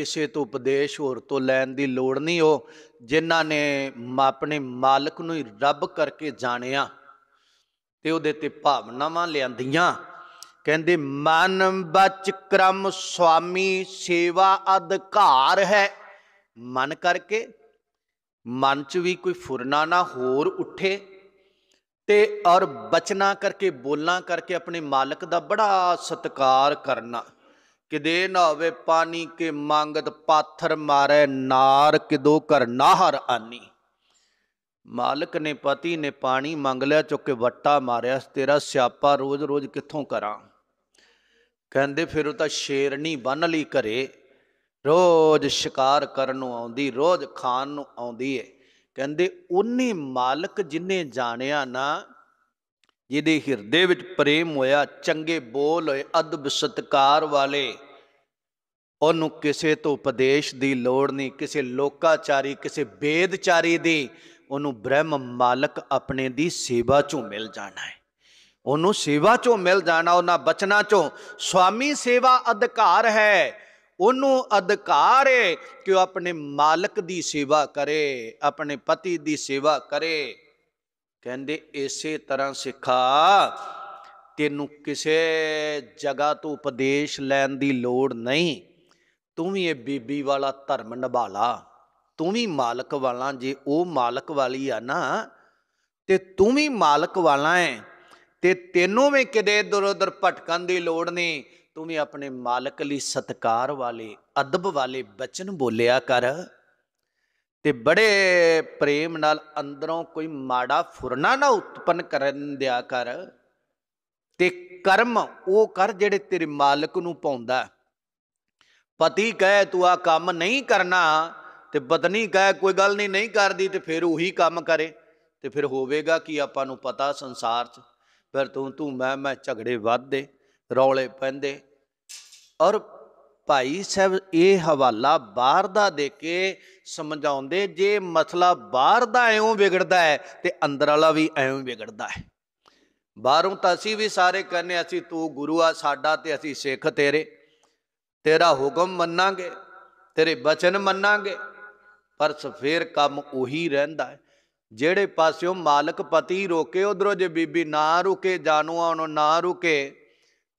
ਕਿਸੇ ਤੋਂ ਉਪਦੇਸ਼ ਹੋਰ ਤੋਂ ਲੈਣ ਦੀ ਲੋੜ ਨਹੀਂ ਉਹ ਜਿਨ੍ਹਾਂ ਨੇ ਆਪਣੇ ਮਾਲਕ ਨੂੰ ਹੀ ਰੱਬ ਕਰਕੇ ਜਾਣਿਆ ਤੇ ਉਹਦੇ ਤੇ ਭਾਵਨਾਵਾਂ ਲਿਆਂਦੀਆਂ ਕਹਿੰਦੇ ਮਨ ਬਚ ਕਰਮ ਸੁਆਮੀ ਸੇਵਾ ਅਧਿਕਾਰ ਹੈ ਮਨ ਕਰਕੇ ਮਨ 'ਚ ਵੀ ਕੋਈ ਫੁਰਨਾ ਨਾ ਹੋਰ ਉੱਠੇ ਤੇ ਔਰ ਬਚਨਾ ਕਰਕੇ ਬੋਲਾਂ ਕਰਕੇ ਆਪਣੇ ਮਾਲਕ ਦਾ ਬੜਾ ਸਤਕਾਰ ਕਰਨਾ ਕਿ ਦੇ ਨਾ ਹੋਵੇ ਪਾਣੀ ਕੇ ਮੰਗਤ ਪਾਥਰ ਮਾਰੇ ਨਾਰ ਕਿਦੋ ਕਰ ਨਾਹਰ ਆਨੀ ਮਾਲਕ ਨੇ ਪਤੀ ਨੇ ਪਾਣੀ ਮੰਗ ਲਿਆ ਚੁੱਕ ਕੇ ਵੱਟਾ ਮਾਰਿਆ ਤੇਰਾ ਸਿਆਪਾ ਰੋਜ਼-ਰੋਜ਼ ਕਿੱਥੋਂ ਕਰਾਂ ਕਹਿੰਦੇ ਫਿਰ ਉਹ ਤਾਂ ਸ਼ੇਰਨੀ ਬੰਨ ਲਈ ਘਰੇ ਰੋਜ਼ ਸ਼ਿਕਾਰ ਕਰਨ ਨੂੰ ਆਉਂਦੀ ਰੋਜ਼ ਖਾਣ ਨੂੰ ਆਉਂਦੀ ਏ ਕਹਿੰਦੇ ਉਹਨੇ ਮਾਲਕ ਜਿਨੇ ਜਾਣਿਆ ਨਾ ਜਿਹਦੇ ਹਿਰਦੇ ਵਿੱਚ ਪ੍ਰੇਮ ਹੋਇਆ ਚੰਗੇ ਬੋਲ ਹੋਏ ਅਦਬ ਸਤਕਾਰ ਵਾਲੇ ਉਹਨੂੰ ਕਿਸੇ ਤੋਂ ਉਪਦੇਸ਼ ਦੀ ਲੋੜ ਨਹੀਂ ਕਿਸੇ ਲੋਕਾਚਾਰੀ ਕਿਸੇ ਬੇਦਚਾਰੀ ਦੀ ਉਹਨੂੰ ਬ੍ਰਹਮ ਮਾਲਕ ਆਪਣੇ ਦੀ ਸੇਵਾ ਚੋਂ ਮਿਲ ਜਾਣਾ ਹੈ ਉਹਨੂੰ ਸੇਵਾ ਚੋਂ ਮਿਲ ਜਾਣਾ ਉਹਨਾਂ ਬਚਨਾ ਚੋਂ ਸਵਾਮੀ ਸੇਵਾ ਅਧਿਕਾਰ ਹੈ ਉਹਨੂੰ ਅਧਿਕਾਰ ਹੈ ਕਿ ਉਹ ਆਪਣੇ ਮਾਲਕ ਦੀ ਸੇਵਾ ਕਰੇ ਆਪਣੇ ਪਤੀ ਦੀ ਸੇਵਾ ਕਰੇ ਕਹਿੰਦੇ ਇਸੇ ਤਰ੍ਹਾਂ ਸਿੱਖਾ ਤੈਨੂੰ ਕਿਸੇ ਜਗ੍ਹਾ ਤੋਂ ਉਪਦੇਸ਼ ਲੈਣ ਦੀ ਲੋੜ ਨਹੀਂ ਤੂੰ ਵੀ ਇਹ ਬੀਬੀ ਵਾਲਾ ਧਰਮ ਨਿਭਾਲਾ ਤੂੰ ਵੀ ਮਾਲਕ ਵਾਲਾ ਜੇ ਉਹ ਮਾਲਕ ਵਾਲੀ ਆ ਨਾ ਤੇ ਤੂੰ ਵੀ ਮਾਲਕ ਵਾਲਾ ਹੈ ਤੇ ਤੈਨੂੰ ਵੀ ਕਿਤੇ ਇਧਰ ਉਧਰ ਭਟਕਣ ਦੀ ਲੋੜ ਨਹੀਂ ਤੂੰ ਵੀ ਆਪਣੇ ਮਾਲਕ ਲਈ ਸਤਕਾਰ ਵਾਲੇ ਅਦਬ ਵਾਲੇ ਬਚਨ ਬੋਲਿਆ ਕਰ ਤੇ ਬੜੇ ਪ੍ਰੇਮ ਨਾਲ ਅੰਦਰੋਂ ਕੋਈ ਮਾੜਾ ਫੁਰਨਾ ਨਾ ਉਤਪਨ ਕਰਨ ਦਿਆ ਕਰ ਤੇ ਕਰਮ ਉਹ ਕਰ ਜਿਹੜੇ ਤੇਰੇ ਮਾਲਕ ਨੂੰ ਪਾਉਂਦਾ ਪਤੀ ਕਹੇ ਤੂੰ ਆ ਕੰਮ ਨਹੀਂ ਕਰਨਾ ਤੇ ਬਦਨੀ ਕਹੇ ਕੋਈ ਗੱਲ ਨਹੀਂ ਨਹੀਂ ਕਰਦੀ ਤੇ ਫਿਰ ਉਹੀ ਕੰਮ ਕਰੇ ਤੇ ਫਿਰ ਹੋਵੇਗਾ ਕਿ ਆਪਾਂ ਨੂੰ ਪਤਾ ਸੰਸਾਰ 'ਚ ਫਿਰ ਤੂੰ ਤੂੰ ਮੈਂ ਮੈਂ ਝਗੜੇ ਵੱਧਦੇ ਰੌਲੇ ਪੈਂਦੇ ਔਰ ਭਾਈ ਸਾਹਿਬ ਇਹ ਹਵਾਲਾ ਬਾਹਰ ਦਾ ਦੇ ਕੇ ਸਮਝਾਉਂਦੇ ਜੇ ਮਸਲਾ ਬਾਹਰ ਦਾ ਐਉਂ ਵਿਗੜਦਾ ਹੈ ਤੇ ਅੰਦਰ ਵਾਲਾ ਵੀ ਐਉਂ ਵਿਗੜਦਾ ਹੈ ਬਾਹਰੋਂ ਤਾਂ ਅਸੀਂ ਵੀ ਸਾਰੇ ਕਹਿੰਨੇ ਅਸੀਂ ਤੂੰ ਗੁਰੂ ਆ ਸਾਡਾ ਤੇ ਅਸੀਂ ਸਿੱਖ ਤੇਰੇ ਤੇਰਾ ਹੁਕਮ ਮੰਨਾਂਗੇ ਤੇਰੇ ਬਚਨ ਮੰਨਾਂਗੇ ਪਰ ਸਫੇਰ ਕੰਮ ਉਹੀ ਰਹਿੰਦਾ ਹੈ ਜਿਹੜੇ ਪਾਸਿਓਂ ਮਾਲਕ ਪਤੀ ਰੋਕੇ ਉਧਰੋਂ ਜੇ ਬੀਬੀ ਨਾ ਰੁਕੇ ਜਾਨੂਆ ਉਹਨੂੰ ਨਾ ਰੁਕੇ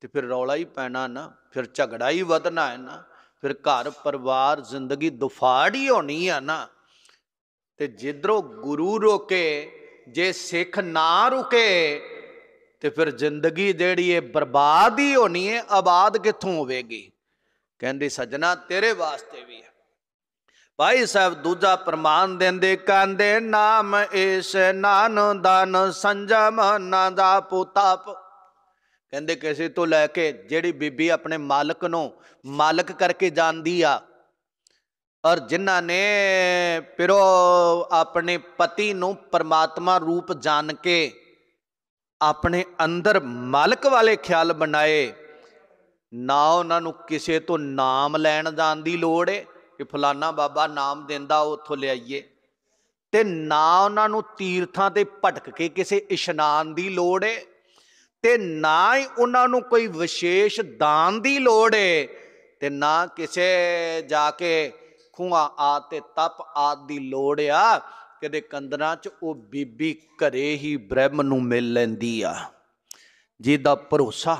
ਤੇ ਫਿਰ ਰੌਲਾ ਹੀ ਪੈਣਾ ਨਾ ਫਿਰ ਝਗੜਾ ਹੀ ਵਧਣਾ ਹੈ ਨਾ ਫਿਰ ਘਰ ਪਰਿਵਾਰ ਜ਼ਿੰਦਗੀ ਦੁਫਾੜ ਹੀ ਹੋਣੀ ਆ ਨਾ ਤੇ ਜਿੱਧਰੋਂ ਗੁਰੂ ਰੋਕੇ ਜੇ ਸਿੱਖ ਨਾ ਰੁਕੇ ਤੇ ਫਿਰ ਜ਼ਿੰਦਗੀ ਜਿਹੜੀ ਇਹ ਬਰਬਾਦ ਹੀ ਹੋਣੀ ਹੈ ਆਬਾਦ ਕਿੱਥੋਂ ਹੋਵੇਗੀ ਕਹਿੰਦੇ ਸਜਣਾ ਤੇਰੇ ਵਾਸਤੇ ਵੀ ਹੈ ਭਾਈ ਸਾਹਿਬ ਦੂਜਾ ਪ੍ਰਮਾਨ ਦਿੰਦੇ ਕਹਿੰਦੇ ਨਾਮ ਇਸ ਨਾਨ ਦਾਨ ਸੰਜਮ ਨਾ ਦਾ ਪੁਤਾਪ ਕਹਿੰਦੇ ਕਿਸੇ ਤੋਂ ਲੈ ਕੇ ਜਿਹੜੀ ਬੀਬੀ ਆਪਣੇ ਮਾਲਕ ਨੂੰ ਮਾਲਕ ਕਰਕੇ ਜਾਣਦੀ ਆ ਔਰ ਜਿਨ੍ਹਾਂ ਨੇ ਪਿਰੋ ਆਪਣੇ ਪਤੀ ਨੂੰ ਪਰਮਾਤਮਾ ਰੂਪ ਜਾਣ ਕੇ ਆਪਣੇ ਅੰਦਰ ਮਾਲਕ ਵਾਲੇ ਖਿਆਲ ਬਣਾਏ ਨਾ ਉਹਨਾਂ ਨੂੰ ਕਿਸੇ ਤੋਂ ਨਾਮ ਲੈਣ ਜਾਣ ਦੀ ਲੋੜ ਏ ਕਿ ਫਲਾਨਾ ਬਾਬਾ ਨਾਮ ਦਿੰਦਾ ਉੱਥੋਂ ਲਿਆਈਏ ਤੇ ਨਾ ਉਹਨਾਂ ਨੂੰ ਤੀਰਥਾਂ ਤੇ ਭਟਕ ਕੇ ਕਿਸੇ ਇਸ਼ਨਾਨ ਦੀ ਲੋੜ ਏ ਤੇ ਨਾ ਹੀ ਉਹਨਾਂ ਨੂੰ ਕੋਈ ਵਿਸ਼ੇਸ਼ ਦਾਨ ਦੀ ਲੋੜ ਏ ਤੇ ਨਾ ਕਿਸੇ ਜਾ ਕੇ ਖੂਆ ਆ ਤੇ ਤਪ ਆਦ ਦੀ ਲੋੜ ਆ ਕਦੇ ਕੰਦਰਾ 'ਚ ਉਹ ਬੀਬੀ ਘਰੇ ਹੀ ਬ੍ਰਹਮ ਨੂੰ ਮਿਲ ਲੈਂਦੀ ਆ ਜਿਹਦਾ ਭਰੋਸਾ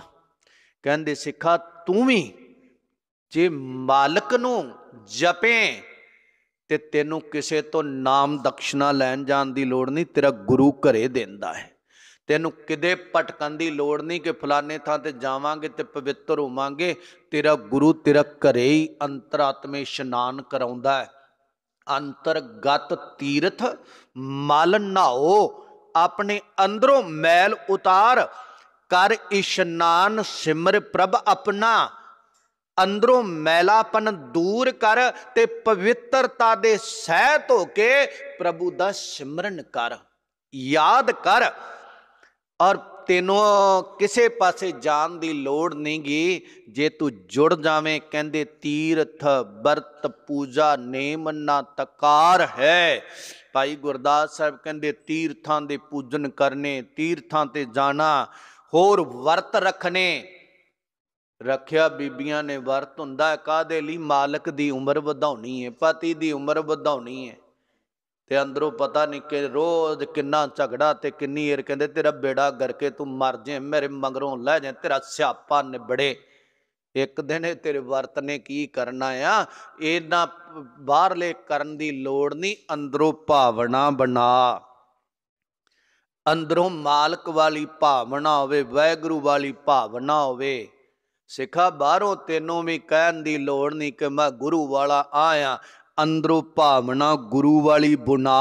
ਕਹਿੰਦੇ ਸਿੱਖਾ ਤੂੰ ਵੀ ਜੇ ਮਾਲਕ ਨੂੰ ਜਪੇ ਤੇ ਤੈਨੂੰ ਕਿਸੇ ਤੋਂ ਨਾਮ ਦਕਸ਼ਨਾ ਲੈਣ ਜਾਣ ਦੀ ਲੋੜ ਨਹੀਂ ਤੇਰਾ ਗੁਰੂ ਘਰੇ ਦਿੰਦਾ ਹੈ ਤੈਨੂੰ ਕਿਤੇ ਭਟਕਣ ਦੀ ਲੋੜ ਨਹੀਂ ਕਿ ਫਲਾਣੇ ਥਾਂ ਤੇ ਜਾਵਾਂਗੇ ਤੇ ਪਵਿੱਤਰ ਹੋਵਾਂਗੇ ਤੇਰਾ ਗੁਰੂ ਤੇਰਾ ਘਰੇ ਹੀ ਅੰਤਰਾਤਮੇ ਇਸ਼ਨਾਨ ਕਰਾਉਂਦਾ ਹੈ ਅੰਤਰਗਤ ਤੀਰਥ ਮਲ ਨਾਓ ਆਪਣੇ ਅੰਦਰੋਂ ਮੈਲ ਉਤਾਰ ਕਰ ਇਸ਼ਨਾਨ ਸਿਮਰ ਪ੍ਰਭ ਆਪਣਾ ਅੰਦਰੋਂ ਮੈਲਾਪਨ ਦੂਰ ਕਰ ਤੇ ਪਵਿੱਤਰਤਾ ਦੇ ਸਹਿਤ ਹੋ ਕੇ ਪ੍ਰਭੂ ਦਾ ਸਿਮਰਨ ਕਰ ਯਾਦ ਕਰ ਔਰ ਤੈਨੂੰ ਕਿਸੇ ਪਾਸੇ ਜਾਣ ਦੀ ਲੋੜ ਨਹੀਂਗੀ ਜੇ ਤੂੰ ਜੁੜ ਜਾਵੇਂ ਕਹਿੰਦੇ ਤੀਰਥ ਬਰਤ ਪੂਜਾ ਨੇਮ ਨਾ ਤਕਾਰ ਹੈ ਭਾਈ ਗੁਰਦਾਸ ਸਾਹਿਬ ਕਹਿੰਦੇ ਤੀਰਥਾਂ ਦੇ ਪੂਜਨ ਕਰਨੇ ਤੀਰਥਾਂ ਤੇ ਜਾਣਾ ਹੋਰ ਵਰਤ ਰੱਖਣੇ ਰੱਖਿਆ ਬੀਬੀਆਂ ਨੇ ਵਰਤ ਹੁੰਦਾ ਕਾਦੇ ਲਈ ਮਾਲਕ ਦੀ ਉਮਰ ਵਧਾਉਣੀ ਹੈ ਪਤੀ ਦੀ ਉਮਰ ਵਧਾਉਣੀ ਹੈ ਤੇ ਅੰਦਰੋਂ ਪਤਾ ਨਹੀਂ ਕਿ ਰੋਜ਼ ਕਿੰਨਾ ਝਗੜਾ ਤੇ ਕਿੰਨੀ ਏਰ ਕਹਿੰਦੇ ਤੇਰਾ ਬੇੜਾ ਕੇ ਤੂੰ ਮਰ ਜੇ ਮੇਰੇ ਮੰਗਰੋਂ ਲੈ ਜੇ ਤੇਰਾ ਸਿਆਪਾ ਨਿਬੜੇ ਇੱਕ ਦਿਨ ਇਹ ਤੇਰੇ ਵਰਤ ਨੇ ਕੀ ਕਰਨਾ ਆ ਇਹਨਾਂ ਬਾਹਰਲੇ ਕਰਨ ਦੀ ਲੋੜ ਨਹੀਂ ਅੰਦਰੋਂ ਭਾਵਨਾ ਬਣਾ ਅੰਦਰੋਂ ਮਾਲਕ ਵਾਲੀ ਭਾਵਨਾ ਹੋਵੇ ਵੈਗਰੂ ਵਾਲੀ ਭਾਵਨਾ ਹੋਵੇ ਸਿੱਖਾ ਬਾਹਰੋਂ ਤੈਨੂੰ ਵੀ ਕਹਿਣ ਦੀ ਲੋੜ ਨਹੀਂ ਕਿ ਮੈਂ ਗੁਰੂ ਵਾਲਾ ਆਇਆ ਅੰਦਰੋਂ ਭਾਵਨਾ ਗੁਰੂ ਵਾਲੀ ਬੁਨਾ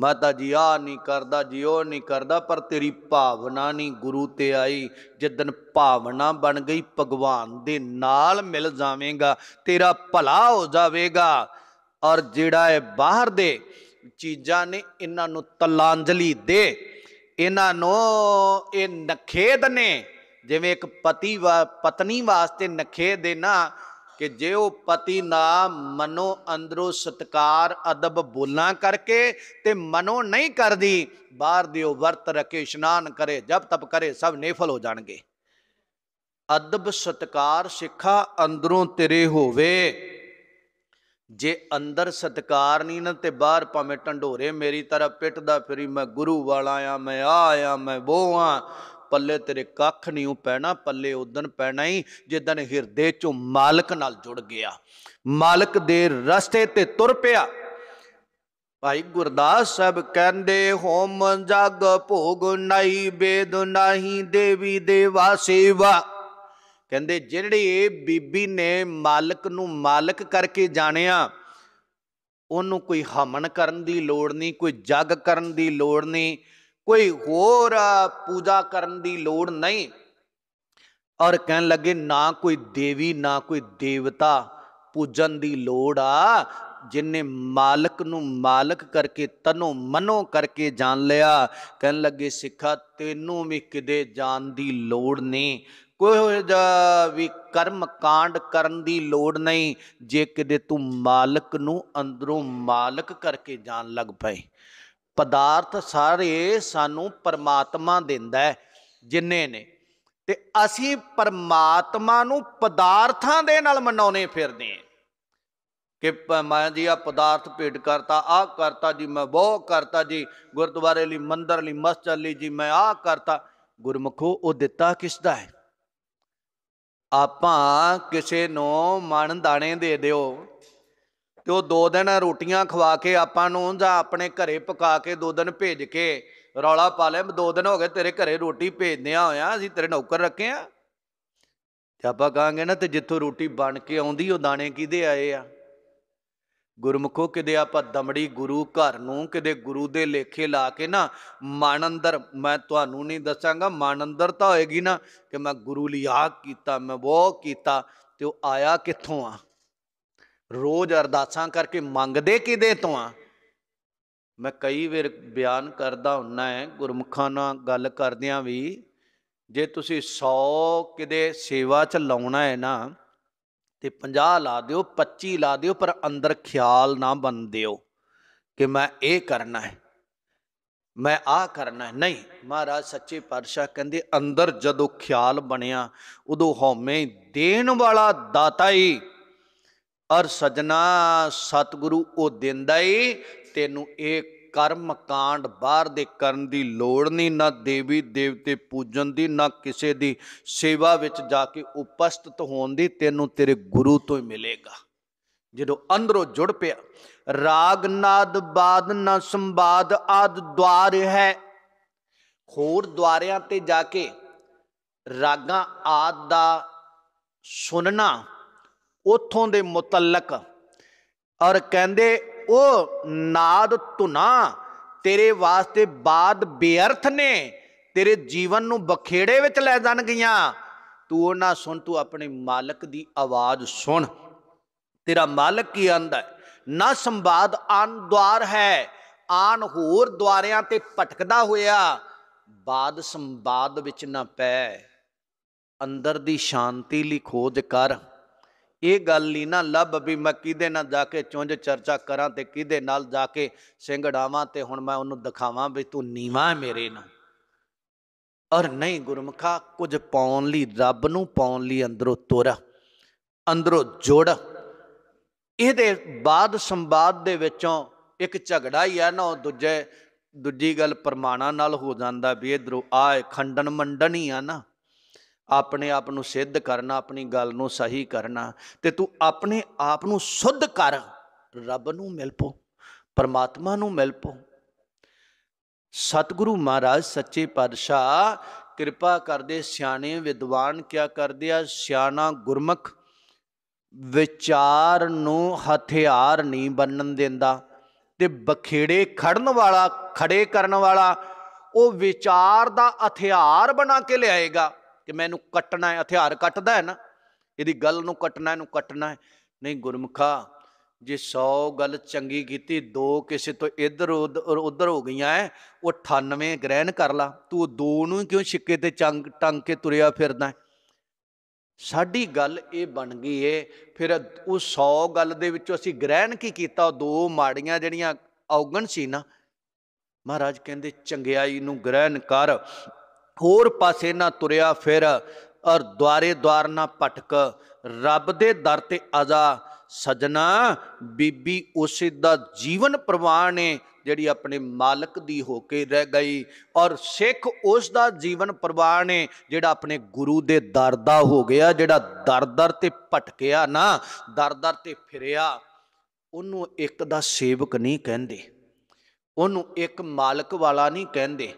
ਮਾਤਾ ਜੀ ਆ ਨਹੀਂ ਕਰਦਾ ਜੀ ਉਹ ਨਹੀਂ ਕਰਦਾ ਪਰ ਤੇਰੀ ਭਾਵਨਾ ਨਹੀਂ ਗੁਰੂ ਤੇ ਆਈ ਜਿੱਦਨ ਭਾਵਨਾ ਬਣ ਗਈ ਭਗਵਾਨ ਦੇ ਨਾਲ ਮਿਲ ਜਾਵੇਂਗਾ ਤੇਰਾ ਭਲਾ ਹੋ ਜਾਵੇਗਾ ਔਰ ਜਿਹੜਾ ਹੈ ਬਾਹਰ ਦੇ ਚੀਜ਼ਾਂ ਨੇ ਇਹਨਾਂ ਨੂੰ ਤਲਾਂਜਲੀ ਦੇ ਇਹਨਾਂ ਨੂੰ ਇਹ ਨਖੇਦ ਨੇ ਜਿਵੇਂ ਇੱਕ ਪਤੀ ਪਤਨੀ ਵਾਸਤੇ ਨਖੇਦ ਦੇ ਨਾ ਕਿ ਜੇ ਉਹ ਪਤੀ ਨਾ ਮਨੋ ਅੰਦਰੋਂ ਸਤਕਾਰ ਅਦਬ ਬੋਲਾਂ ਕਰਕੇ ਤੇ ਮਨੋ ਨਹੀਂ ਕਰਦੀ ਬਾਹਰ ਦੇ ਉਹ ਵਰਤ ਰਕੇ ਇਸ਼ਨਾਨ ਕਰੇ ਜਬ ਤਪ ਕਰੇ ਸਭ ਨੇਫਲ ਹੋ ਜਾਣਗੇ ਅਦਬ ਸਤਕਾਰ ਸਿੱਖਾ ਅੰਦਰੋਂ ਤੇਰੇ ਹੋਵੇ ਜੇ ਅੰਦਰ ਸਤਕਾਰ ਨਹੀਂ ਨਾ ਤੇ ਬਾਹਰ ਭਾਵੇਂ ਟੰਡੋਰੇ ਮੇਰੀ ਤਰ੍ਹਾਂ ਪਿੱਟਦਾ ਫਿਰੀ ਮੈਂ ਗੁਰੂ ਵਾਲਾ ਆ ਮੈਂ ਆ ਆ ਮੈਂ ਬੋਹਾਂ ਪੱਲੇ ਤੇਰੇ ਕੱਖ ਨਹੀਂ ਉਹ ਪੈਣਾ ਪੱਲੇ ਉਦਨ ਪੈਣਾ ਹੀ ਜਿੱਦਨ ਹਿਰਦੇ ਚੋਂ ਮਾਲਕ ਨਾਲ ਜੁੜ ਗਿਆ ਮਾਲਕ ਦੇ ਰਸਤੇ ਤੇ ਤੁਰ ਪਿਆ ਭਾਈ ਗੁਰਦਾਸ ਸਾਹਿਬ ਕਹਿੰਦੇ ਹੋਮ ਜਗ ਭੋਗ ਨਹੀਂ ਬੇਦ ਨਹੀਂ ਦੇਵੀ ਦੇਵਾ ਸੇਵਾ ਕਹਿੰਦੇ ਜਿਹੜੀ ਬੀਬੀ ਨੇ ਮਾਲਕ ਨੂੰ ਮਾਲਕ ਕਰਕੇ ਜਾਣਿਆ ਉਹਨੂੰ ਕੋਈ ਹਮਨ ਕਰਨ ਦੀ ਲੋੜ ਨਹੀਂ ਕੋਈ ਜਗ ਕਰਨ ਦੀ ਲੋੜ ਨਹੀਂ ਕੋਈ ਹੋਰ ਪੂਜਾ ਕਰਨ ਦੀ ਲੋੜ ਨਹੀਂ ਔਰ ਕਹਿਣ ਲੱਗੇ ਨਾ ਕੋਈ ਦੇਵੀ ਨਾ ਕੋਈ ਦੇਵਤਾ ਪੂਜਨ ਦੀ ਲੋੜ ਆ ਜਿਨੇ ਮਾਲਕ ਨੂੰ ਮਾਲਕ ਕਰਕੇ ਤਨੋ ਮਨੋ ਕਰਕੇ ਜਾਣ ਲਿਆ ਕਹਿਣ ਲੱਗੇ ਸਿੱਖਾ ਤੈਨੂੰ ਵੀ ਕਿਦੇ ਜਾਣ ਦੀ ਲੋੜ ਨਹੀਂ ਕੋਈ ਵੀ ਕਰਮ ਕਾਂਡ ਕਰਨ ਦੀ ਲੋੜ ਨਹੀਂ ਜੇ ਕਿਦੇ ਤੂੰ ਮਾਲਕ ਨੂੰ ਅੰਦਰੋਂ ਮਾਲਕ ਕਰਕੇ ਜਾਣ ਲੱਗ ਪਏ ਪਦਾਰਥ ਸਾਰੇ ਸਾਨੂੰ ਪਰਮਾਤਮਾ ਦਿੰਦਾ ਹੈ ਜਿੰਨੇ ਨੇ ਤੇ ਅਸੀਂ ਪਰਮਾਤਮਾ ਨੂੰ ਪਦਾਰਥਾਂ ਦੇ ਨਾਲ ਮਨਾਉਨੇ ਫਿਰਦੇ ਆ ਕਿ ਮੈਂ ਜੀ ਆ ਪਦਾਰਥ ਭੇਟ ਕਰਤਾ ਆ ਕਰਤਾ ਜੀ ਮੈਂ ਬਹੁ ਕਰਤਾ ਜੀ ਗੁਰਦੁਆਰੇ ਲਈ ਮੰਦਰ ਲਈ ਮਸਜਿਦ ਲਈ ਜੀ ਮੈਂ ਆ ਕਰਤਾ ਗੁਰਮਖੋ ਉਹ ਦਿੱਤਾ ਕਿਸ ਦਾ ਹੈ ਆਪਾਂ ਕਿਸੇ ਨੂੰ ਮਨ ਦਾਣੇ ਦੇ ਦਿਓ ਤੇ ਉਹ ਦੋ ਦਿਨ ਰੋਟੀਆਂ ਖਵਾ ਕੇ ਆਪਾਂ ਨੂੰ ਜਾਂ ਆਪਣੇ ਘਰੇ ਪਕਾ ਕੇ ਦੋ ਦਿਨ ਭੇਜ ਕੇ ਰੌਲਾ ਪਾ ਲੈ ਦੋ ਦਿਨ ਹੋ ਗਏ ਤੇਰੇ ਘਰੇ ਰੋਟੀ ਭੇਜਦਿਆਂ ਹੋਇਆ ਅਸੀਂ ਤੇਰੇ ਨੌਕਰ ਰੱਖੇ ਆ ਤੇ ਆਪਾਂ ਕਹਾਂਗੇ ਨਾ ਤੇ ਜਿੱਥੋਂ ਰੋਟੀ ਬਣ ਕੇ ਆਉਂਦੀ ਉਹ ਦਾਣੇ ਕਿਦੇ ਆਏ ਆ ਗੁਰਮਖੋ ਕਿਦੇ ਆਪਾਂ ਦਮੜੀ ਗੁਰੂ ਘਰ ਨੂੰ ਕਿਦੇ ਗੁਰੂ ਦੇ ਲੇਖੇ ਲਾ ਕੇ ਨਾ ਮਨ ਅੰਦਰ ਮੈਂ ਤੁਹਾਨੂੰ ਨਹੀਂ ਦੱਸਾਂਗਾ ਮਨ ਅੰਦਰ ਤਾਂ ਹੋਏਗੀ ਨਾ ਕਿ ਮੈਂ ਗੁਰੂ ਲਈ ਆ ਕੀਤਾ ਮੈਂ ਉਹ ਕੀਤਾ ਤੇ ਉਹ ਆਇਆ ਕਿੱਥੋਂ ਆ ਰੋਜ਼ ਅਰਦਾਸਾਂ ਕਰਕੇ ਮੰਗਦੇ ਕਿਦੇ ਤੋਂ ਆ ਮੈਂ ਕਈ ਵਾਰ ਬਿਆਨ ਕਰਦਾ ਹੁੰਨਾ ਹੈ ਗੁਰਮੁਖਾਂ ਨਾਲ ਗੱਲ ਕਰਦਿਆਂ ਵੀ ਜੇ ਤੁਸੀਂ 100 ਕਿਦੇ ਸੇਵਾ 'ਚ ਲਾਉਣਾ ਹੈ ਨਾ ਤੇ 50 ਲਾ ਦਿਓ 25 ਲਾ ਦਿਓ ਪਰ ਅੰਦਰ ਖਿਆਲ ਨਾ ਬਣ ਦਿਓ ਕਿ ਮੈਂ ਇਹ ਕਰਨਾ ਹੈ ਮੈਂ ਆ ਕਰਨਾ ਹੈ ਨਹੀਂ ਮਹਾਰਾਜ ਸੱਚੇ ਪਾਤਸ਼ਾਹ ਕਹਿੰਦੇ ਅੰਦਰ ਜਦੋਂ ਖਿਆਲ ਬਣਿਆ ਉਦੋਂ ਹਉਮੈ ਦੇਣ ਵਾਲਾ ਦਾਤਾ ਹੀ ਔਰ ਸਜਣਾ ਸਤਿਗੁਰੂ ਉਹ ਦਿੰਦਾ ਏ ਤੈਨੂੰ ਇਹ ਕਰਮ ਕਾਂਡ ਬਾਹਰ ਦੇ ਕਰਨ ਦੀ ਲੋੜ ਨਹੀਂ ਨਾ ਦੇਵੀ ਦੇਵਤੇ ਪੂਜਣ ਦੀ ਨਾ ਕਿਸੇ ਦੀ ਸੇਵਾ ਵਿੱਚ ਜਾ ਕੇ ਉਪਸਥਿਤ ਹੋਣ ਦੀ ਤੈਨੂੰ ਤੇਰੇ ਗੁਰੂ ਤੋਂ ਹੀ ਮਿਲੇਗਾ ਜਦੋਂ ਅੰਦਰੋਂ ਜੁੜ ਪਿਆ ਰਾਗ ਨਾਦ ਬਾਦ ਨਾ ਸੰਬਾਦ ਆਦ ਦਵਾਰ ਹੈ ਹੋਰ ਦਵਾਰਿਆਂ ਤੇ ਜਾ ਕੇ ਰਾਗਾਂ ਆਦ ਦਾ ਸੁਣਨਾ ਉਥੋਂ ਦੇ ਮੁਤਲਕ ਔਰ ਕਹਿੰਦੇ ਉਹ ਨਾਦ ਤੁਨਾ ਤੇਰੇ ਵਾਸਤੇ ਬਾਦ ਬੇਅਰਥ ਨੇ ਤੇਰੇ ਜੀਵਨ ਨੂੰ ਬਖੇੜੇ ਵਿੱਚ ਲੈ ਜਾਣ ਗਈਆਂ ਤੂੰ ਉਹ ਨਾ ਸੁਣ ਤੂੰ ਆਪਣੇ ਮਾਲਕ ਦੀ ਆਵਾਜ਼ ਸੁਣ ਤੇਰਾ ਮਾਲਕ ਕੀ ਆਂਦਾ ਨਾ ਸੰਵਾਦ ਆਨ ਦਵਾਰ ਹੈ ਆਨ ਹੋਰ ਦਵਾਰਿਆਂ ਤੇ ਭਟਕਦਾ ਹੋਇਆ ਬਾਦ ਸੰਵਾਦ ਵਿੱਚ ਨਾ ਪੈ ਅੰਦਰ ਦੀ ਸ਼ਾਂਤੀ ਲਈ ਖੋਜ ਕਰ ਇਹ ਗੱਲ ਨਹੀਂ ਨਾ ਲੱਭ ਵੀ ਮੈਂ ਕਿਹਦੇ ਨਾਲ ਜਾ ਕੇ ਚੁੰਝ ਚਰਚਾ ਕਰਾਂ ਤੇ ਕਿਹਦੇ ਨਾਲ ਜਾ ਕੇ ਸਿੰਘੜਾਵਾਂ ਤੇ ਹੁਣ ਮੈਂ ਉਹਨੂੰ ਦਿਖਾਵਾਂ ਵੀ ਤੂੰ ਨੀਵਾ ਮੇਰੇ ਨਾਲ ਔਰ ਨਹੀਂ ਗੁਰਮਖਾ ਕੁਝ ਪਾਉਣ ਲਈ ਰੱਬ ਨੂੰ ਪਾਉਣ ਲਈ ਅੰਦਰੋਂ ਤੋਰਾ ਅੰਦਰੋਂ ਜੋੜ ਇਹਦੇ ਬਾਦ ਸੰਵਾਦ ਦੇ ਵਿੱਚੋਂ ਇੱਕ ਝਗੜਾ ਹੀ ਆ ਨਾ ਉਹ ਦੂਜੇ ਦੂਜੀ ਗੱਲ ਪਰਮਾਣਾ ਨਾਲ ਹੋ ਜਾਂਦਾ ਵੀ ਇਧਰੋਂ ਆਏ ਖੰਡਨ ਮੰਡਣ ਹੀ ਆ ਨਾ ਆਪਣੇ ਆਪ ਨੂੰ ਸਿੱਧ ਕਰਨਾ ਆਪਣੀ ਗੱਲ ਨੂੰ ਸਹੀ ਕਰਨਾ ਤੇ ਤੂੰ ਆਪਣੇ ਆਪ ਨੂੰ ਸੁੱਧ ਕਰ ਰੱਬ ਨੂੰ ਮਿਲ ਪੋ ਪਰਮਾਤਮਾ ਨੂੰ ਮਿਲ ਪੋ ਸਤਿਗੁਰੂ ਮਹਾਰਾਜ ਸੱਚੇ ਪਾਤਸ਼ਾਹ ਕਿਰਪਾ ਕਰਦੇ ਸਿਆਣੇ ਵਿਦਵਾਨ ਕਿਆ ਕਰਦੇ ਆ ਸਿਆਣਾ ਗੁਰਮਖ ਵਿਚਾਰ ਨੂੰ ਹਥਿਆਰ ਨਹੀਂ ਬੰਨਣ ਦਿੰਦਾ ਤੇ ਬਖੇੜੇ ਖੜਨ ਵਾਲਾ ਖੜੇ ਕਰਨ ਵਾਲਾ ਉਹ ਵਿਚਾਰ ਦਾ ਹਥਿਆਰ ਬਣਾ ਕੇ ਲਿਆਏਗਾ ਕਿ ਮੈਨੂੰ ਕੱਟਣਾ ਹੈ ਹਥਿਆਰ ਕੱਟਦਾ ਹੈ ਨਾ ਇਹਦੀ ਗੱਲ ਨੂੰ ਕੱਟਣਾ ਇਹਨੂੰ ਕੱਟਣਾ ਹੈ ਨਹੀਂ ਗੁਰਮੁਖਾ ਜੇ 100 ਗੱਲ ਚੰਗੀ ਕੀਤੀ ਦੋ ਕਿਸੇ ਤੋਂ ਇੱਧਰ ਉੱਧਰ ਹੋ ਗਈਆਂ ਐ ਉਹ 98 ਗ੍ਰਹਿਣ ਕਰ ਲਾ ਤੂੰ ਦੋ ਨੂੰ ਕਿਉਂ ਛਿੱਕੇ ਤੇ ਚੰਗ ਟੰਗ ਕੇ ਤੁਰਿਆ ਫਿਰਦਾ ਸਾਡੀ ਗੱਲ ਇਹ ਬਣ ਗਈ ਏ ਫਿਰ ਉਹ 100 ਗੱਲ ਦੇ ਵਿੱਚੋਂ ਅਸੀਂ ਗ੍ਰਹਿਣ ਕੀ ਕੀਤਾ ਉਹ ਦੋ ਮਾੜੀਆਂ ਜਿਹੜੀਆਂ ਔਗਣ ਸੀ ਨਾ ਮਹਾਰਾਜ ਕਹਿੰਦੇ ਚੰਗਿਆਈ ਨੂੰ ਗ੍ਰਹਿਣ ਕਰ ਹੋਰ ਪਾਸੇ ਨਾ ਤੁਰਿਆ ਫਿਰ ਔਰ ਦਵਾਰੇ ਦਵਾਰ ਨਾ ਪਟਕ ਰੱਬ ਦੇ ਦਰ ਤੇ ਆਜਾ ਸਜਣਾ ਬੀਬੀ ਉਸ ਦਾ ਜੀਵਨ ਪ੍ਰਵਾਨ ਹੈ ਜਿਹੜੀ ਆਪਣੇ ਮਾਲਕ ਦੀ ਹੋ ਕੇ ਰਹਿ ਗਈ ਔਰ ਸਿੱਖ ਉਸ ਦਾ ਜੀਵਨ ਪ੍ਰਵਾਹ ਨੇ ਜਿਹੜਾ ਆਪਣੇ ਗੁਰੂ ਦੇ ਦਰ ਦਾ ਹੋ ਗਿਆ ਜਿਹੜਾ ਦਰ ਦਰ ਤੇ ਭਟਕਿਆ ਨਾ ਦਰ ਦਰ ਤੇ ਫਿਰਿਆ ਉਹਨੂੰ ਇੱਕ ਦਾ ਸੇਵਕ ਨਹੀਂ ਕਹਿੰਦੇ ਉਹਨੂੰ ਇੱਕ ਮਾਲਕ ਵਾਲਾ ਨਹੀਂ ਕਹਿੰਦੇ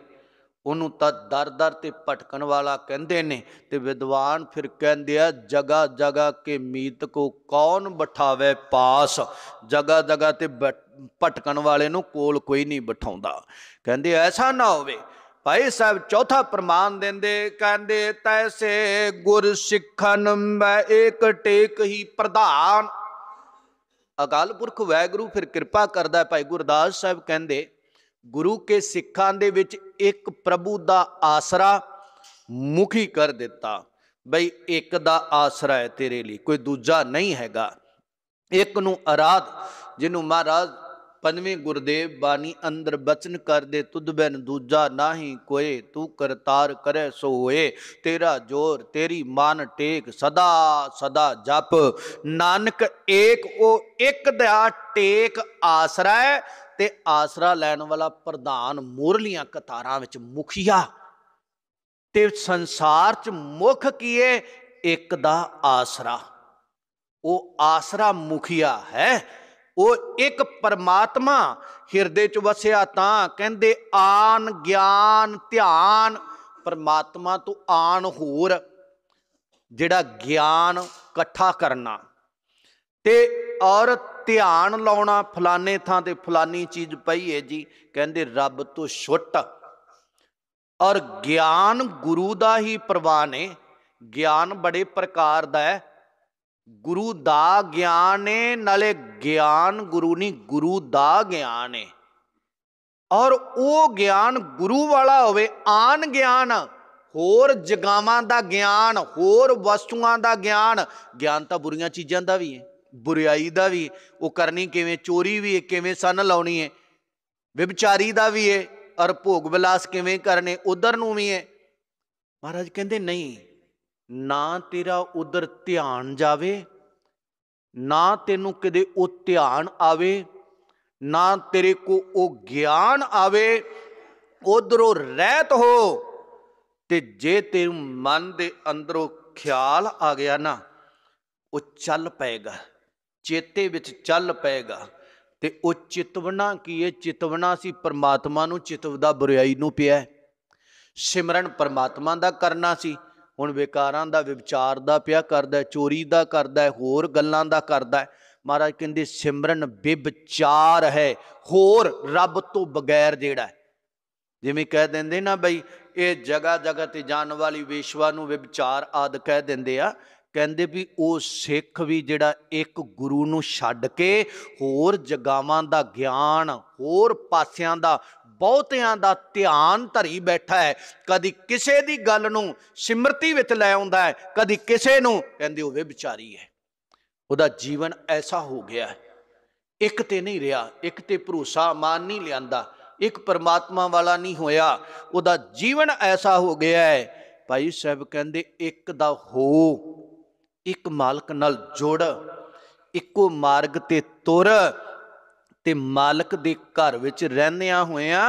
ਉਹਨੂੰ ਤਾਂ ਦਰ-ਦਰ ਤੇ ਭਟਕਣ ਵਾਲਾ ਕਹਿੰਦੇ ਨੇ ਤੇ ਵਿਦਵਾਨ ਫਿਰ ਕਹਿੰਦੇ ਆ ਜਗਾ ਜਗਾ ਕੇ ਮੀਤ ਕੋ ਕੌਣ ਬਿਠਾਵੇ ਪਾਸ ਜਗਾ ਜਗਾ ਤੇ ਭਟਕਣ ਵਾਲੇ ਨੂੰ ਕੋਲ ਕੋਈ ਨਹੀਂ ਬਿਠਾਉਂਦਾ ਕਹਿੰਦੇ ਐਸਾ ਨਾ ਹੋਵੇ ਭਾਈ ਸਾਹਿਬ ਚੌਥਾ ਪ੍ਰਮਾਨ ਦਿੰਦੇ ਕਹਿੰਦੇ ਤੈਸੇ ਗੁਰ ਸਿੱਖਨ ਮੈਂ ਇੱਕ ਟੇਕ ਹੀ ਪ੍ਰਧਾਨ ਅਕਾਲ ਪੁਰਖ ਵੈਗਰੂ ਫਿਰ ਕਿਰਪਾ ਕਰਦਾ ਭਾਈ ਗੁਰਦਾਸ ਸਾਹਿਬ ਕਹਿੰਦੇ ਗੁਰੂ ਕੇ ਸਿੱਖਾਂ ਦੇ ਵਿੱਚ ਇੱਕ ਪ੍ਰਭੂ ਦਾ ਆਸਰਾ ਮੁਖੀ ਕਰ ਦਿੱਤਾ ਬਈ ਇੱਕ ਦਾ ਆਸਰਾ ਹੈ ਤੇਰੇ ਲਈ ਕੋਈ ਦੂਜਾ ਨਹੀਂ ਹੈਗਾ ਇੱਕ ਨੂੰ ਆਰਾਧ ਜਿਹਨੂੰ ਮਹਾਰਾਜ ਪੰਜਵੇਂ ਗੁਰਦੇਵ ਬਾਣੀ ਅੰਦਰ ਬਚਨ ਕਰਦੇ ਤੁਧ ਬੈਨ ਦੂਜਾ ਨਾਹੀ ਕੋਏ ਤੂੰ ਕਰਤਾਰ ਕਰੈ ਸੋ ਹੋਏ ਤੇਰਾ ਜੋਰ ਤੇਰੀ ਮਾਨ ਟੇਕ ਸਦਾ ਸਦਾ ਜਪ ਨਾਨਕ ਏਕ ਉਹ ਇੱਕ ਦਾ ਟੇਕ ਆਸਰਾ ਹੈ ਤੇ ਆਸਰਾ ਲੈਣ ਵਾਲਾ ਪ੍ਰਧਾਨ ਮੁਰਲੀਆਂ ਕਤਾਰਾਂ ਵਿੱਚ ਮੁਖੀਆ ਤੇ ਸੰਸਾਰ 'ਚ ਮੁਖ ਕੀਏ ਇੱਕ ਦਾ ਆਸਰਾ ਉਹ ਆਸਰਾ ਮੁਖੀਆ ਹੈ ਉਹ ਇੱਕ ਪਰਮਾਤਮਾ ਹਿਰਦੇ 'ਚ ਵਸਿਆ ਤਾਂ ਕਹਿੰਦੇ ਆਨ ਗਿਆਨ ਧਿਆਨ ਪਰਮਾਤਮਾ ਤੋਂ ਆਨ ਹੋਰ ਜਿਹੜਾ ਗਿਆਨ ਇਕੱਠਾ ਕਰਨਾ ਤੇ ਔਰ ਧਿਆਨ ਲਾਉਣਾ ਫਲਾਣੇ ਥਾਂ ਤੇ ਫਲਾਨੀ ਚੀਜ਼ ਪਈ ਹੈ ਜੀ ਕਹਿੰਦੇ ਰੱਬ ਤੋਂ ਛੁੱਟ ਔਰ ਗਿਆਨ ਗੁਰੂ ਦਾ ਹੀ ਪ੍ਰਵਾਹ ਨੇ ਗਿਆਨ ਬੜੇ ਪ੍ਰਕਾਰ ਦਾ ਹੈ ਗੁਰੂ ਦਾ ਗਿਆਨ ਹੈ ਨਾਲੇ ਗਿਆਨ ਗੁਰੂ ਨਹੀਂ ਗੁਰੂ ਦਾ ਗਿਆਨ ਹੈ ਔਰ ਉਹ ਗਿਆਨ ਗੁਰੂ ਵਾਲਾ ਹੋਵੇ ਆਨ ਗਿਆਨ ਹੋਰ ਜਗਾਵਾਂ ਦਾ ਗਿਆਨ ਹੋਰ ਵਸਤੂਆਂ ਦਾ ਗਿਆਨ ਗਿਆਨ ਤਾਂ ਬੁਰੀਆਂ ਚੀਜ਼ਾਂ ਦਾ ਵੀ ਹੈ ਬੁਰੀਾਈ ਦਾ ਵੀ ਉਹ ਕਰਨੀ ਕਿਵੇਂ ਚੋਰੀ ਵੀ ਕਿਵੇਂ ਸਨ ਲਾਉਣੀ ਹੈ ਵਿਭਚਾਰੀ ਦਾ ਵੀ ਹੈ ਔਰ ਭੋਗ ਵਿਲਾਸ ਕਿਵੇਂ ਕਰਨੇ ਉਧਰ ਨੂੰ ਵੀ ਹੈ ਮਹਾਰਾਜ ਕਹਿੰਦੇ ਨਹੀਂ ਨਾ ਤੇਰਾ ਉਧਰ ਧਿਆਨ ਜਾਵੇ ਨਾ ਤੈਨੂੰ ਕਦੇ ਉਹ ਧਿਆਨ ਆਵੇ ਨਾ ਤੇਰੇ ਕੋ ਉਹ ਗਿਆਨ ਆਵੇ ਉਧਰੋਂ ਰਹਿਤ ਹੋ ਤੇ ਜੇ ਤੇਰੇ ਮਨ ਦੇ ਅੰਦਰੋਂ ਖਿਆਲ ਆ ਗਿਆ ਨਾ ਉਹ ਚੱਲ ਪਏਗਾ ਚੇਤੇ ਵਿੱਚ ਚੱਲ ਪਏਗਾ ਤੇ ਉਹ ਚਿਤਵਣਾ ਕੀ ਹੈ ਚਿਤਵਣਾ ਸੀ ਪਰਮਾਤਮਾ ਨੂੰ ਚਿਤਵਦਾ ਬੁਰਾਈ ਨੂੰ ਪਿਆ ਸਿਮਰਨ ਪਰਮਾਤਮਾ ਦਾ ਕਰਨਾ ਸੀ ਹੁਣ ਵਿਕਾਰਾਂ ਦਾ ਵਿਚਾਰ ਦਾ ਪਿਆ ਕਰਦਾ ਚੋਰੀ ਦਾ ਕਰਦਾ ਹੋਰ ਗੱਲਾਂ ਦਾ ਕਰਦਾ ਮਹਾਰਾਜ ਕਹਿੰਦੇ ਸਿਮਰਨ ਵਿਚਾਰ ਹੈ ਹੋਰ ਰੱਬ ਤੋਂ ਬਗੈਰ ਜਿਹੜਾ ਜਿਵੇਂ ਕਹਿ ਦਿੰਦੇ ਨਾ ਬਈ ਇਹ ਜਗਾ ਜਗਤ ਤੇ ਜਾਣ ਵਾਲੀ ਵੇਸ਼ਵਾ ਨੂੰ ਵਿਚਾਰ ਆਦ ਕਹਿ ਦਿੰਦੇ ਆ ਕਹਿੰਦੇ ਵੀ ਉਹ ਸਿੱਖ ਵੀ ਜਿਹੜਾ ਇੱਕ ਗੁਰੂ ਨੂੰ ਛੱਡ ਕੇ ਹੋਰ ਜਗਾਵਾਂ ਦਾ ਗਿਆਨ ਹੋਰ ਪਾਸਿਆਂ ਦਾ ਬਹੁਤਿਆਂ ਦਾ ਧਿਆਨ ਧਰੀ ਬੈਠਾ ਹੈ ਕਦੀ ਕਿਸੇ ਦੀ ਗੱਲ ਨੂੰ ਸਿਮਰਤੀ ਵਿੱਚ ਲੈ ਆਉਂਦਾ ਹੈ ਕਦੀ ਕਿਸੇ ਨੂੰ ਕਹਿੰਦੇ ਹੋਵੇ ਵਿਚਾਰੀ ਹੈ ਉਹਦਾ ਜੀਵਨ ਐਸਾ ਹੋ ਗਿਆ ਹੈ ਇੱਕ ਤੇ ਨਹੀਂ ਰਿਹਾ ਇੱਕ ਤੇ ਭਰੋਸਾ ਮਾਨ ਨਹੀਂ ਲਿਆਂਦਾ ਇੱਕ ਪਰਮਾਤਮਾ ਵਾਲਾ ਨਹੀਂ ਹੋਇਆ ਉਹਦਾ ਜੀਵਨ ਐਸਾ ਹੋ ਗਿਆ ਹੈ ਭਾਈ ਸਾਹਿਬ ਕਹਿੰਦੇ ਇੱਕ ਦਾ ਹੋ ਇੱਕ ਮਾਲਕ ਨਾਲ ਜੁੜ ਇੱਕੋ ਮਾਰਗ ਤੇ ਤੁਰ ਤੇ ਮਾਲਕ ਦੇ ਘਰ ਵਿੱਚ ਰਹਿੰਦਿਆਂ ਹੋਇਆਂ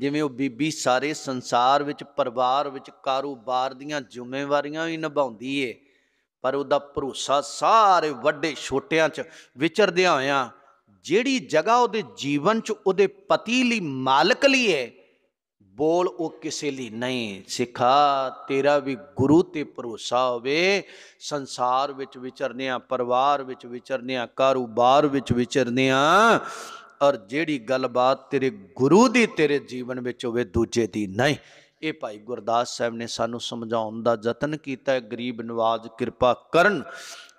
ਜਿਵੇਂ ਉਹ ਬੀਬੀ ਸਾਰੇ ਸੰਸਾਰ ਵਿੱਚ ਪਰਿਵਾਰ ਵਿੱਚ ਕਾਰੋਬਾਰ ਦੀਆਂ ਜ਼ਿੰਮੇਵਾਰੀਆਂ ਵੀ ਨਿਭਾਉਂਦੀ ਏ ਪਰ ਉਹਦਾ ਭਰੋਸਾ ਸਾਰੇ ਵੱਡੇ ਛੋਟਿਆਂ 'ਚ ਵਿਚਰਦਿਆਂ ਹੋਇਆਂ ਜਿਹੜੀ ਜਗ੍ਹਾ ਉਹਦੇ ਜੀਵਨ 'ਚ ਉਹਦੇ ਪਤੀ ਲਈ ਮਾਲਕ ਲਈ ਏ ਬੋਲ ਉਹ ਕਿਸੇ ਲਈ ਨਹੀਂ ਸਿਖਾ ਤੇਰਾ ਵੀ ਗੁਰੂ ਤੇ ਭਰੋਸਾ ਹੋਵੇ ਸੰਸਾਰ ਵਿੱਚ ਵਿਚਰਨਿਆ ਪਰਿਵਾਰ ਵਿੱਚ ਵਿਚਰਨਿਆ ਕਾਰੋਬਾਰ ਵਿੱਚ ਵਿਚਰਨਿਆ ਔਰ ਜਿਹੜੀ ਗੱਲਬਾਤ ਤੇਰੇ ਗੁਰੂ ਦੀ ਤੇਰੇ ਜੀਵਨ ਵਿੱਚ ਹੋਵੇ ਦੂਜੇ ਦੀ ਨਹੀਂ ਇਹ ਭਾਈ ਗੁਰਦਾਸ ਸਾਹਿਬ ਨੇ ਸਾਨੂੰ ਸਮਝਾਉਣ ਦਾ ਯਤਨ ਕੀਤਾ ਗਰੀਬ ਨਵਾਜ਼ ਕਿਰਪਾ ਕਰਨ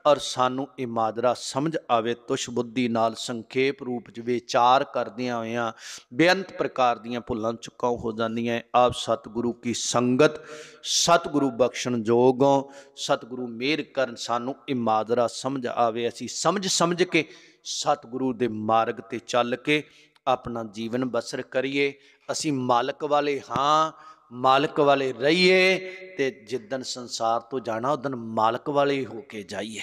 ਔਰ ਸਾਨੂੰ ਇਹ ਮਾਦਰਾ ਸਮਝ ਆਵੇ ਤੁਸ਼ ਬੁੱਧੀ ਨਾਲ ਸੰਖੇਪ ਰੂਪ 'ਚ ਵਿਚਾਰ ਕਰਦਿਆਂ ਹੋਇਆਂ ਬੇਅੰਤ ਪ੍ਰਕਾਰ ਦੀਆਂ ਭੁੱਲਾਂ ਚੁੱਕਾਂ ਹੋ ਜਾਂਦੀਆਂ ਆਪ ਸਤਿਗੁਰੂ ਕੀ ਸੰਗਤ ਸਤਿਗੁਰੂ ਬਖਸ਼ਣ ਜੋਗੋਂ ਸਤਿਗੁਰੂ ਮੇਰ ਕਰਨ ਸਾਨੂੰ ਇਹ ਮਾਦਰਾ ਸਮਝ ਆਵੇ ਅਸੀਂ ਸਮਝ ਸਮਝ ਕੇ ਸਤਿਗੁਰੂ ਦੇ ਮਾਰਗ ਤੇ ਚੱਲ ਕੇ ਆਪਣਾ ਜੀਵਨ ਬਸਰ ਕਰੀਏ ਅਸੀਂ ਮਾਲਕ ਵਾਲੇ ਹਾਂ ਮਾਲਕ ਵਾਲੇ ਰਹੀਏ ਤੇ ਜਿੱਦਨ ਸੰਸਾਰ ਤੋਂ ਜਾਣਾ ਉਦਨ ਮਾਲਕ ਵਾਲੇ ਹੋ ਕੇ ਜਾਈਏ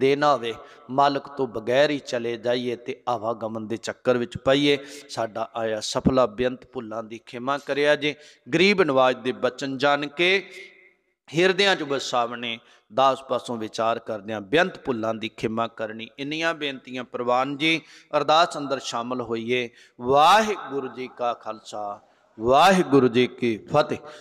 ਦੇ ਨਾ ਹੋਵੇ ਮਾਲਕ ਤੋਂ ਬਗੈਰ ਹੀ ਚਲੇ ਜਾਈਏ ਤੇ ਆਵਾਗਮਨ ਦੇ ਚੱਕਰ ਵਿੱਚ ਪਾਈਏ ਸਾਡਾ ਆਇਆ ਸਫਲਾ ਬੇਅੰਤ ਭੁੱਲਾਂ ਦੀ ਖਿਮਾ ਕਰਿਆ ਜੇ ਗਰੀਬ ਨਵਾਜ ਦੇ ਬਚਨ ਜਾਣ ਕੇ ਹਿਰਦਿਆਂ 'ਚ ਬਸਾਵਣੇ ਦਾਸ ਪਾਸੋਂ ਵਿਚਾਰ ਕਰਦਿਆਂ ਬੇਅੰਤ ਭੁੱਲਾਂ ਦੀ ਖਿਮਾ ਕਰਨੀ ਇੰਨੀਆਂ ਬੇਨਤੀਆਂ ਪ੍ਰਵਾਨ ਜੀ ਅਰਦਾਸ ਅੰਦਰ ਸ਼ਾਮਲ ਹੋਈਏ ਵਾਹਿਗੁਰੂ ਜੀ ਕਾ ਖਾਲਸਾ ਵਾਹਿਗੁਰੂ ਜੀ ਕੀ ਫਤਿਹ